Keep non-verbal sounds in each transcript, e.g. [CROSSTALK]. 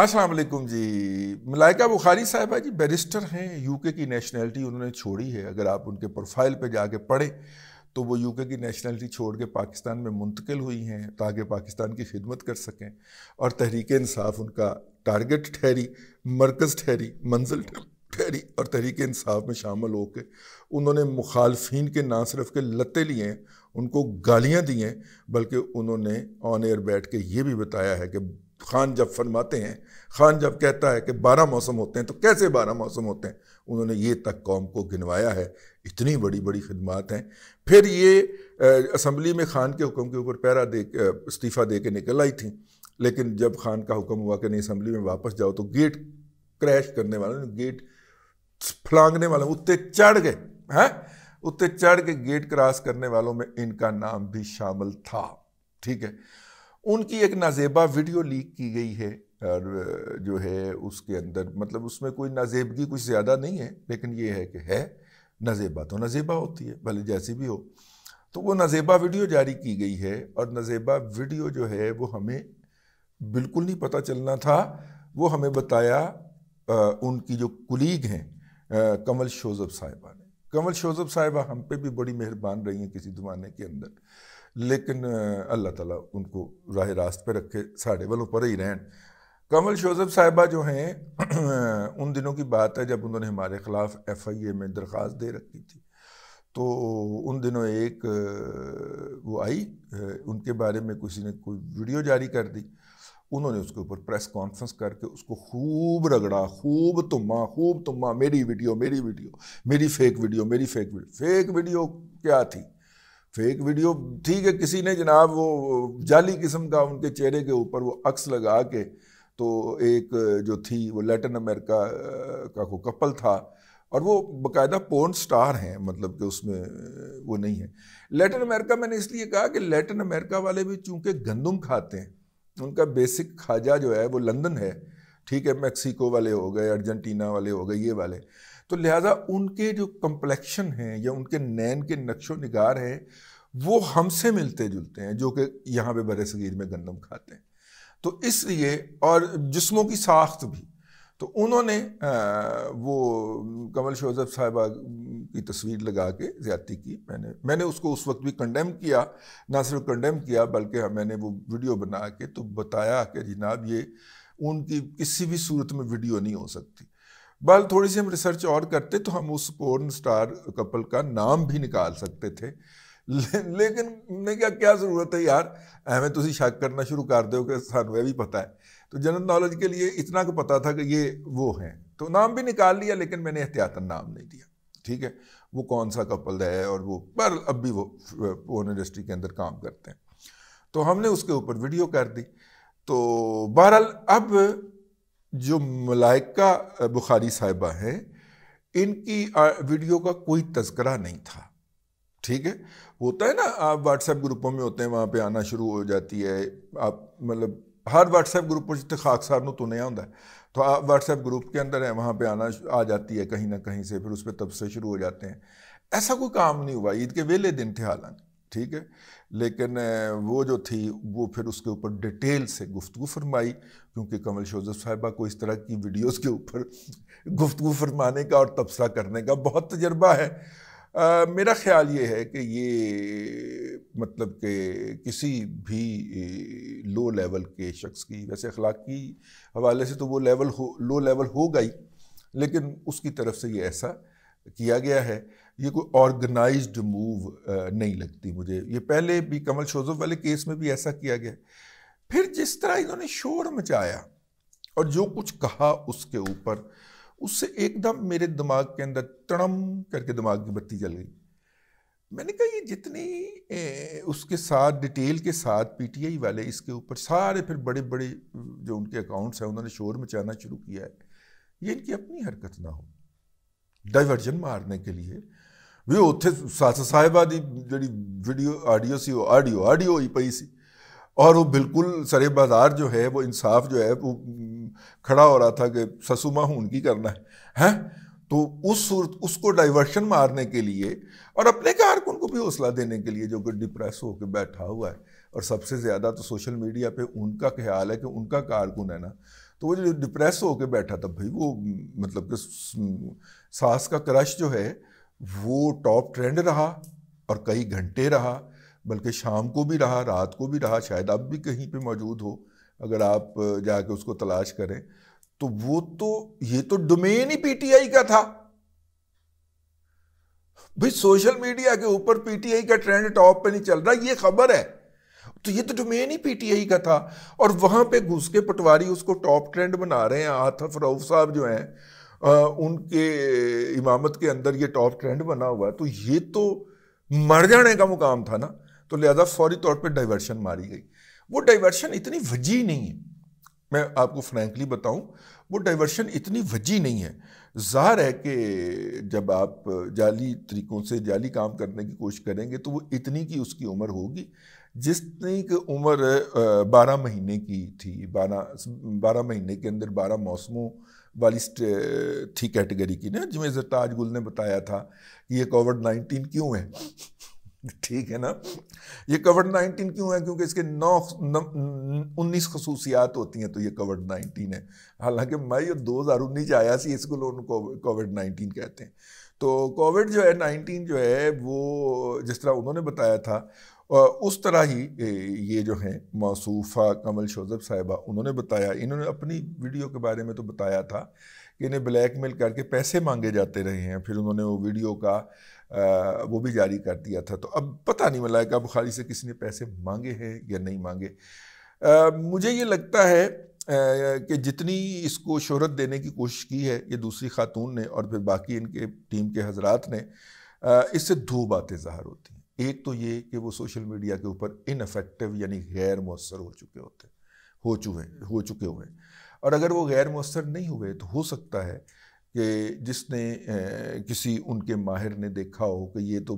अस्सलाम वालेकुम जी मलाइका बुखारी साहिबा जी बैरिस्टर हैं यूके की नेशनलिटी उन्होंने छोड़ी है अगर आप उनके प्रोफाइल पे जाके पढ़ें तो वो यूके की नेशनलिटी छोड़ के पाकिस्तान में मुंतकिल हुई हैं ताकि पाकिस्तान की खिदमत कर सकें और तहरीक इंसाफ उनका टारगेट ठहरी मरकज़ ठहरी मंजिल ठहरी और तहरीक इंसाफ में शामिल होकर उन्होंने मुखालफन के ना सिर्फ के लते लिए उनको गालियाँ दी हैं बल्कि उन्होंने ऑन एयर बैठ के ये भी बताया है कि खान जब फरमाते हैं खान जब कहता है कि बारह मौसम होते हैं तो कैसे बारह मौसम होते हैं उन्होंने ये तक कौम को गिनवाया है इतनी बड़ी बड़ी खदमात हैं फिर ये असम्बली में खान के हुक्म के ऊपर पैरा दे इस्तीफ़ा दे के निकल आई थी लेकिन जब खान का हुक्म हुआ कि नहीं असम्बली में वापस जाओ तो गेट क्रैश करने वालों गेट फलांगने वाले उत्ते चढ़ गए हैं उत्ते चढ़ के गेट क्रॉस करने वालों में इनका नाम भी शामिल था ठीक है उनकी एक नाजेबा वीडियो लीक की गई है और जो है उसके अंदर मतलब उसमें कोई नाजेबगी कुछ ज़्यादा नहीं है लेकिन ये है कि है नजेबा तो नजेबा होती है भले जैसी भी हो तो वो नजेबा वीडियो जारी की गई है और नजेबा वीडियो जो है वो हमें बिल्कुल नहीं पता चलना था वो हमें बताया आ, उनकी जो कुलीग हैं कमल शोजब साहिबा ने कमल शोजब साहिबा हम पे भी बड़ी मेहरबान रही हैं किसी ज़माने के अंदर लेकिन अल्लाह ताला उनको राह रास्त पे रखे साढ़े वालों पर ही रहन कमल शोजब साहिबा जो हैं [CLEARS THROAT] उन दिनों की बात है जब उन्होंने हमारे ख़िलाफ़ एफ आई ए में दरख्वास्त दे रखी थी तो उन दिनों एक वो आई उनके बारे में किसी ने कोई वीडियो जारी कर दी उन्होंने उसके ऊपर प्रेस कॉन्फ्रेंस करके उसको खूब रगड़ा खूब तुम्मा खूब तुम्मा मेरी वीडियो मेरी वीडियो मेरी फेक वीडियो मेरी फेक वीडियो फेक वीडियो क्या थी फेक वीडियो ठीक है किसी ने जनाब वो जाली किस्म का उनके चेहरे के ऊपर वो अक्स लगा के तो एक जो थी वो लैटिन अमेरिका का को कपल था और वो बकायदा पोर्न स्टार हैं मतलब कि उसमें वो नहीं है लैटिन अमेरिका मैंने इसलिए कहा कि लैटिन अमेरिका वाले भी चूंकि गंदम खाते हैं उनका बेसिक खाजा जो है वो लंदन है ठीक है मेक्सिको वाले हो गए अर्जेंटीना वाले हो गए ये वाले तो लिहाजा उनके जो कम्प्लेक्शन हैं या उनके नैन के नक्शो नगार हैं वो हमसे मिलते जुलते हैं जो कि यहाँ पे बर सगीर में गंदम खाते हैं तो इसलिए और जिस्मों की साख्त भी तो उन्होंने वो कमल शोजफ साहबा की तस्वीर लगा के ज्यादा की मैंने मैंने उसको उस वक्त भी कंडेम किया ना सिर्फ कंडेम किया बल्कि हाँ, मैंने वो वीडियो बना के तो बताया कि जनाब ये उनकी किसी भी सूरत में वीडियो नहीं हो सकती बल थोड़ी सी हम रिसर्च और करते तो हम उस पोर्न स्टार कपल का नाम भी निकाल सकते थे [LAUGHS] लेकिन ਮੈਂ क्या क्या ज़रूरत है यार ਐਵੇਂ ਤੁਸੀਂ ਸ਼ੱਕ ਕਰਨਾ ਸ਼ੁਰੂ ਕਰ ਦਿਓ ਕਿ सू भी पता है तो जनरल नॉलेज के लिए इतना को पता था कि ये वो हैं तो नाम भी निकाल लिया लेकिन मैंने एहतियातन नाम नहीं दिया ठीक है वो कौन सा कपल है और वो पर अब भी वो फोन इंडस्ट्री के अंदर काम करते हैं तो हमने उसके ऊपर वीडियो कर दी तो बहरहाल अब जो मलाइका बुखारी साहिबा हैं इनकी वीडियो का कोई तस्करा नहीं था ठीक है होता है ना आप व्हाट्सएप ग्रुपों में होते हैं वहाँ पे आना शुरू हो जाती है आप मतलब हर व्हाट्सएप ग्रुप जितने खाकसार तो नया ਹੁੰਦਾ तो आप व्हाट्सएप ग्रुप के अंदर है वहाँ पे आना आ जाती है कहीं ना कहीं से फिर उस पर तबसे शुरू हो जाते हैं ऐसा कोई काम नहीं हुआ ईद के वेले दिन थे हालांकि ठीक है लेकिन वो जो थी वो फिर उसके ऊपर डिटेल से गुफ्तु फरमाई क्योंकि कमल शोजफ साहिबा को इस तरह की वीडियोस के ऊपर [LAUGHS] गुफ्तु फरमाने का और तबसरा करने का बहुत तजर्बा है आ, मेरा ख्याल ये है कि ये मतलब कि किसी भी लो लेवल के शख्स की वैसे अखलाकी हवाले से तो वो लेवल हो लो लेवल हो गई लेकिन उसकी तरफ से ये ऐसा किया गया है ये कोई ऑर्गेनाइज्ड मूव नहीं लगती मुझे ये पहले भी कमल शोजफ वाले केस में भी ऐसा किया गया फिर जिस तरह इन्होंने शोर मचाया और जो कुछ कहा उसके ऊपर उससे एकदम मेरे दिमाग के अंदर तड़म करके दिमाग की बत्ती जल गई मैंने कहा ये जितनी ए, उसके साथ डिटेल के साथ पीटीआई वाले इसके ऊपर सारे फिर बड़े बड़े जो उनके अकाउंट्स हैं उन्होंने शोर मचाना शुरू किया है ये इनकी अपनी हरकत ना हो डाइवर्जन मारने के लिए वे उत्थे सास ਸਾਹਿਬਾ की जी वीडियो आडियो सी आडियो आडियो ਆਡੀਓ पई सी और वो बिल्कुल सरे बाजार जो है वो इंसाफ जो है वो खड़ा हो रहा था कि ससुमा हूं उनकी करना है हैं तो उस सूरत उसको डाइवर्शन मारने के लिए और अपने कारकुन को भी हौसला देने के लिए जो कि डिप्रेस होकर बैठा हुआ है और सबसे ज़्यादा तो सोशल मीडिया पे उनका ख्याल है कि उनका कारकुन है ना तो वो जो डिप्रेस होकर बैठा था भाई वो मतलब कि सास का क्रश जो है वो टॉप ट्रेंड रहा और कई घंटे रहा बल्कि शाम को भी रहा रात को भी रहा शायद अब भी कहीं पर मौजूद हो अगर आप जाके उसको तलाश करें तो वो तो ये तो डोमेन ही पीटीआई का था भाई सोशल मीडिया के ऊपर पीटीआई का ट्रेंड टॉप पे नहीं चल रहा ये खबर है तो ये तो डोमेन ही पीटीआई का था और वहां पे घुस के पटवारी उसको टॉप ट्रेंड बना रहे हैं आतफ रऊफ साहब जो हैं आ, उनके इमामत के अंदर ये टॉप ट्रेंड बना हुआ है तो ये तो मर जाने का मुकाम था ना तो लिहाजा फौरी तौर पर डाइवर्शन मारी गई वो डाइवर्शन इतनी वजी नहीं है मैं आपको फ्रैंकली बताऊं वो डाइवर्शन इतनी वजी नहीं है ज़ाहिर है कि जब आप जाली तरीक़ों से जाली काम करने की कोशिश करेंगे तो वो इतनी की उसकी उम्र होगी जितनी की उम्र बारह महीने की थी बारह बारह महीने के अंदर बारह मौसमों वाली थी कैटेगरी की ना जिमें जरताज गुल ने बताया था कि ये कोविड नाइन्टीन क्यों है ठीक है ना ये कवर्ड नाइन्टीन क्यों है क्योंकि इसके नौ उन्नीस खसूसियात होती हैं तो ये कवर्ड नाइन्टीन है हालांकि मैं ये दो हज़ार उन्नीस आया सी इसको लोग कोविड नाइनटीन कहते हैं तो कोविड जो है नाइनटीन जो है वो जिस तरह उन्होंने बताया था उस तरह ही ये जो हैं मौसूफ़ा कमल शोजब साहिबा उन्होंने बताया इन्होंने अपनी वीडियो के बारे में तो बताया था कि इन्हें ब्लैकमेल करके पैसे मांगे जाते रहे हैं फिर उन्होंने वो वीडियो का आ, वो भी जारी कर दिया था तो अब पता नहीं मलाइका मतलब बुखारी से किसी ने पैसे मांगे हैं या नहीं मांगे आ, मुझे ये लगता है कि जितनी इसको शहरत देने की कोशिश की है ये दूसरी खातून ने और फिर बाकी इनके टीम के हजरात ने इससे दो बातें ज़ाहर होती हैं एक तो ये कि वो सोशल मीडिया के ऊपर इनफेक्टिव यानी गैर मौसर हो चुके होते हो चुके हो चुके हुए और अगर वो गैर मौसर नहीं हुए तो हो सकता है कि जिसने किसी उनके माहिर ने देखा हो कि ये तो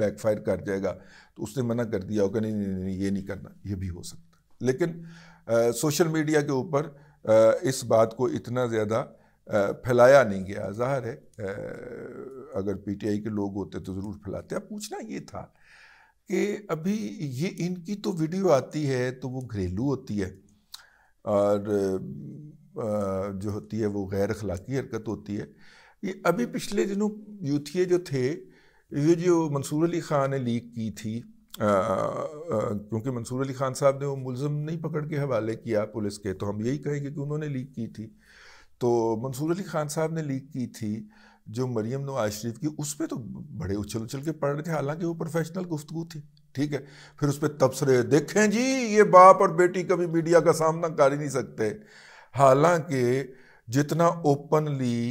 बैकफायर कर जाएगा तो उसने मना कर दिया हो कि नहीं नहीं नहीं ये नहीं करना ये भी हो सकता है लेकिन आ, सोशल मीडिया के ऊपर इस बात को इतना ज़्यादा फैलाया नहीं गया जाहिर है आ, अगर पीटीआई के लोग होते तो ज़रूर फैलाते अब पूछना ये था कि अभी ये इनकी तो वीडियो आती है तो वो घरेलू होती है और जो होती है वो गैर अखलाकी हरकत होती है ये अभी पिछले दिनों यूथिए जो थे ये जो मंसूर अली ख़ान ने लीक की थी क्योंकि मंसूर अली ख़ान साहब ने वो मुलम नहीं पकड़ के हवाले किया पुलिस के तो हम यही कहेंगे कि उन्होंने लीक की थी तो मंसूर अली ख़ान साहब ने लीक की थी जो मरीम नवाज शरीफ की उस पर तो बड़े उछल उछल के पड़ रहे थे हालांकि वो प्रोफेशनल गुफ्तु थी ठीक है फिर उस पर तबसरे देखें जी ये बाप और बेटी कभी मीडिया का सामना कर ही नहीं सकते हालांकि जितना ओपनली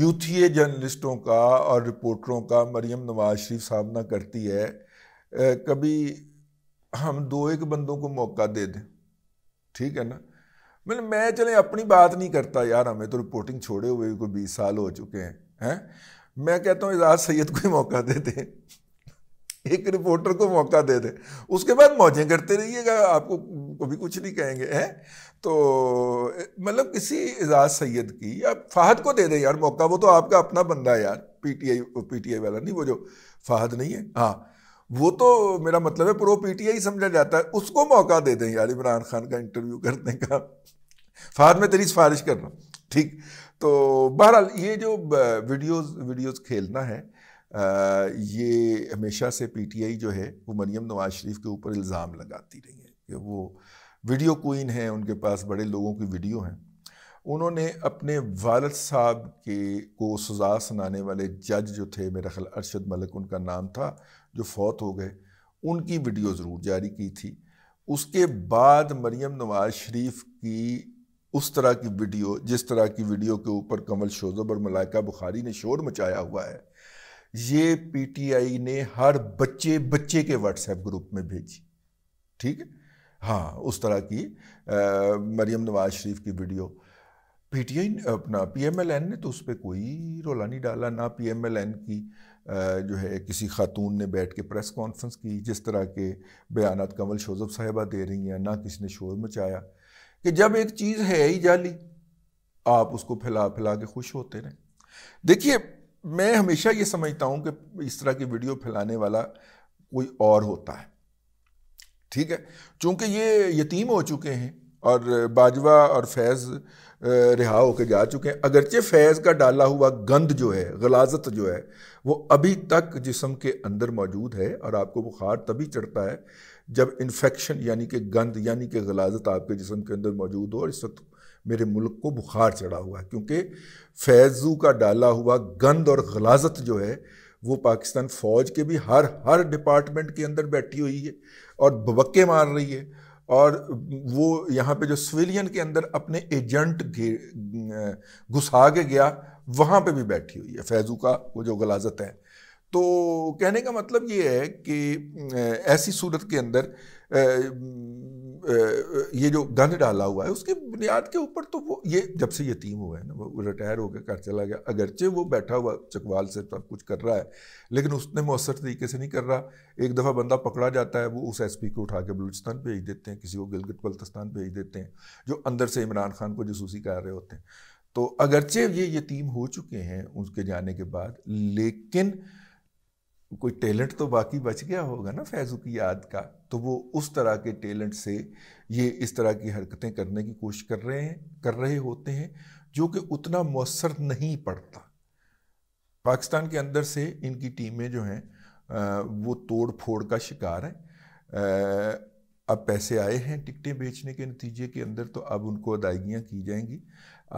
यूथीए जर्नलिस्टों का और रिपोर्टरों का मरियम नवाज शरीफ सामना करती है कभी हम दो एक बंदों को मौका दे दें ठीक है ना मतलब मैं चले अपनी बात नहीं करता यार हमें तो रिपोर्टिंग छोड़े हुए कोई बीस साल हो चुके हैं हैं मैं कहता हूँ एजाज सैयद को ही मौका दे दें एक रिपोर्टर को मौका दे दें उसके बाद मौजें करते रहिएगा आपको कभी कुछ नहीं कहेंगे हैं तो मतलब किसी एजाज सैयद की या फाहद को दे दें यार मौका वो तो आपका अपना बंदा है यार पीटीआई पीटीआई वाला नहीं वो जो फाहद नहीं है हाँ वो तो मेरा मतलब है प्रो पीटीआई समझा जाता है उसको मौका दे दें यार इमरान खान का इंटरव्यू करने का फाहद में तेरी सिफारिश कर रहा हूँ ठीक तो बहरहाल ये जो वीडियोज़ वीडियोज़ खेलना है ये हमेशा से पीटीआई जो है वो मरीम नवाज शरीफ के ऊपर इल्ज़ाम लगाती रही है कि वो वीडियो क्वीन हैं उनके पास बड़े लोगों की वीडियो हैं उन्होंने अपने वालद साहब के को सजा सुनाने वाले जज जो थे मेरा ख्याल अरशद मलिक उनका नाम था जो फौत हो गए उनकी वीडियो ज़रूर जारी की थी उसके बाद मरीम नवाज शरीफ की उस तरह की वीडियो जिस तरह की वीडियो के ऊपर कमल शोजब और मलाइका बुखारी ने शोर मचाया हुआ है ये पीटीआई ने हर बच्चे बच्चे के व्हाट्सएप ग्रुप में भेजी ठीक है हाँ उस तरह की मरियम नवाज शरीफ की वीडियो पीटीआई अपना पीएमएलएन ने तो उस पर कोई रोला नहीं डाला ना पीएमएलएन की आ, जो है किसी खातून ने बैठ के प्रेस कॉन्फ्रेंस की जिस तरह के बयान कंवल शोजब साहिबा दे रही हैं ना किसी ने शोर मचाया कि जब एक चीज़ है ही जाली आप उसको फैला फैला के खुश होते रहें देखिए मैं हमेशा ये समझता हूँ कि इस तरह की वीडियो फैलाने वाला कोई और होता है ठीक है चूँकि ये यतीम हो चुके हैं और बाजवा और फैज़ रिहा होकर जा चुके हैं अगरचे फैज़ का डाला हुआ गंद जो है गलाजत जो है वो अभी तक जिसम के अंदर मौजूद है और आपको बुखार तभी चढ़ता है जब इन्फेक्शन यानी कि गंद यानी कि गलाजत आपके जिसम के अंदर मौजूद हो और इस वक्त मेरे मुल्क को बुखार चढ़ा हुआ है क्योंकि फैज़ू का डाला हुआ गंद और गलाजत जो है वो पाकिस्तान फ़ौज के भी हर हर डिपार्टमेंट के अंदर बैठी हुई है और बबक्के मार रही है और वो यहाँ पे जो सिविलियन के अंदर अपने एजेंट घुसा के गया वहाँ पे भी बैठी हुई है फैज़ू का वो जो गलाजत है तो कहने का मतलब ये है कि ऐसी सूरत के अंदर ये जो गंध डाला हुआ है उसकी बुनियाद के ऊपर तो वो ये जब से यतीम हुआ है ना वो रिटायर हो गया घर चला गया अगरचे वो बैठा हुआ चकवाल से सब कुछ कर रहा है लेकिन उसने मौसर तरीके से नहीं कर रहा एक दफ़ा बंदा पकड़ा जाता है वो उस एस पी को उठा के बलूचिस्तान भेज देते हैं किसी को गिलगित बल्तिस्तान भेज देते हैं जो अंदर से इमरान खान को जसूसी कर रहे होते हैं तो अगरचे ये यतीम हो चुके हैं उसके जाने के बाद लेकिन कोई टैलेंट तो बाकी बच गया होगा ना फैज़ की याद का तो वो उस तरह के टैलेंट से ये इस तरह की हरकतें करने की कोशिश कर रहे हैं कर रहे होते हैं जो कि उतना मौसर नहीं पड़ता पाकिस्तान के अंदर से इनकी टीमें जो हैं वो तोड़ फोड़ का शिकार हैं अब पैसे आए हैं टिकटें बेचने के नतीजे के अंदर तो अब उनको अदायगियाँ की जाएंगी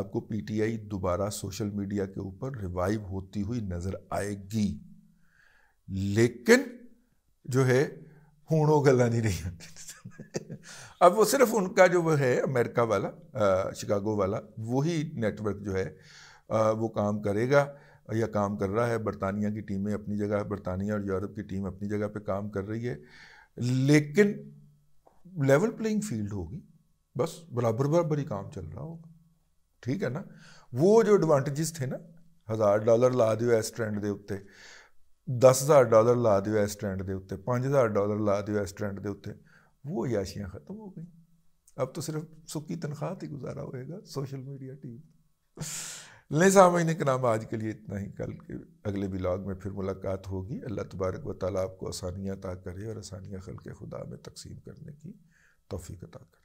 आपको पीटीआई दोबारा सोशल मीडिया के ऊपर रिवाइव होती हुई नज़र आएगी लेकिन जो है वो गल नहीं रही अब वो सिर्फ उनका जो वो है अमेरिका वाला शिकागो वाला वही नेटवर्क जो है आ, वो काम करेगा या काम कर रहा है बरतानिया की टीमें अपनी जगह बरतानिया और यूरोप की टीम अपनी जगह पे काम कर रही है लेकिन लेवल प्लेइंग फील्ड होगी बस बराबर बराबर ही काम चल रहा होगा ठीक है ना वो जो एडवांटेजेस थे ना हज़ार डॉलर ला दियो इस ट्रेंड के उत्ते हज़ार डॉलर ला दौ इस ट्रेंड के उ हज़ार डॉलर ला दौ इस ट्रेंड के उत्ते वो याशियाँ ख़त्म हो गई अब तो सिर्फ सुखी तनख्वाह ही गुजारा होएगा सोशल मीडिया टीम ले सामीन नाम आज के लिए इतना ही कल के अगले ब्लॉग में फिर मुलाकात होगी अल्लाह तबारक व ताली आपको आसानियाँ अता करे और आसानियाँ खल के खुदा में तकसीम करने की तोफ़ी अता करे